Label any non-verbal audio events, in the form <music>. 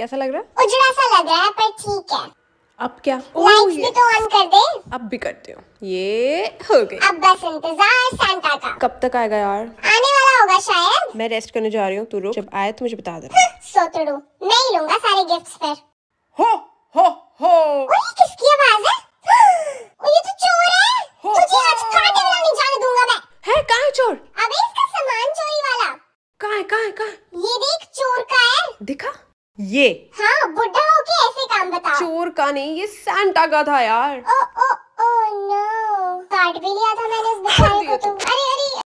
कैसा लग रहा है उजड़ा सा लग रहा है पर ठीक है अब क्या लाइट्स भी तो ऑन कर दे अब भी करती हूँ ये हो गई अब बस इंतजार सांता का कब तक आएगा यार आने वाला होगा शायद मैं रेस्ट करने जा रही हूँ तू रुक जब आए तो मुझे बता देना सो तो रो मैं ही लूंगा सारे गिफ्ट्स पर हो हो हो ओ, ये किसकी आवाज है <gasps> ओ, ये तो चोर है हो, तुझे आज काटे बिना नहीं जाने दूंगा मैं है कहां है चोर अबे इसका सामान चोरी वाला कहां है कहां है कहां ये देख चोर का है ये हाँ बुढ़ा होके ऐसे काम बता चोर का नहीं ये सैंटा का था यार ओ ओ ओ नो कार्ड भी लिया था मैंने